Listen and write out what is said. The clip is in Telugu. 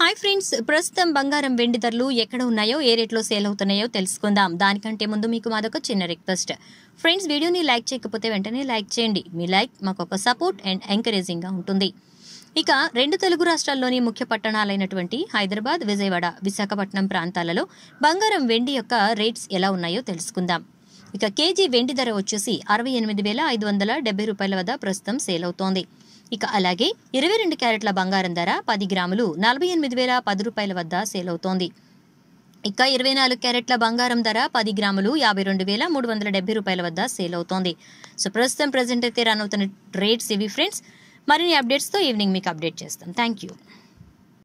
హాయ్ ఫ్రెండ్స్ ప్రస్తుతం బంగారం వెండి ధరలు ఎక్కడ ఉన్నాయో ఏ రేట్లో సేల్ అవుతున్నాయో తెలుసుకుందాం దానికంటే ముందు మీకు మాదొక చిన్న రిక్వెస్ట్ ఫ్రెండ్స్ వీడియోని లైక్ చేయకపోతే వెంటనే లైక్ చేయండి మీ లైక్ మాకు ఒక సపోర్ట్ అండ్ ఎంకరేజింగ్గా ఉంటుంది ఇక రెండు తెలుగు రాష్ట్రాల్లోని ముఖ్య పట్టణాలైనటువంటి హైదరాబాద్ విజయవాడ విశాఖపట్నం ప్రాంతాలలో బంగారం వెండి యొక్క రేట్స్ ఎలా ఉన్నాయో తెలుసుకుందాం ఇక కేజీ వెండి ధర వచ్చేసి అరవై ఎనిమిది వేల ఐదు వందల డెబ్బై రూపాయల వద్ద ప్రస్తుతం సేల్ అవుతోంది ఇక అలాగే ఇరవై రెండు క్యారెట్ల బంగారం ధర పది గ్రాములు నలభై ఎనిమిది వేల పది రూపాయల వద్ద సేల్ అవుతోంది ఇక ఇరవై నాలుగు క్యారెట్ల బంగారం ధర పది గ్రాములు యాభై రెండు వేల మూడు వందల డెబ్బై రూపాయల వద్ద సేల్ అవుతోంది సో ప్రస్తుతం ప్రజెంట్ అయితే రన్ అవుతున్న రేట్స్ ఇవి ఫ్రెండ్స్ మరిన్ని అప్డేట్స్తో ఈవినింగ్ మీకు అప్డేట్ చేస్తాం థ్యాంక్ యూ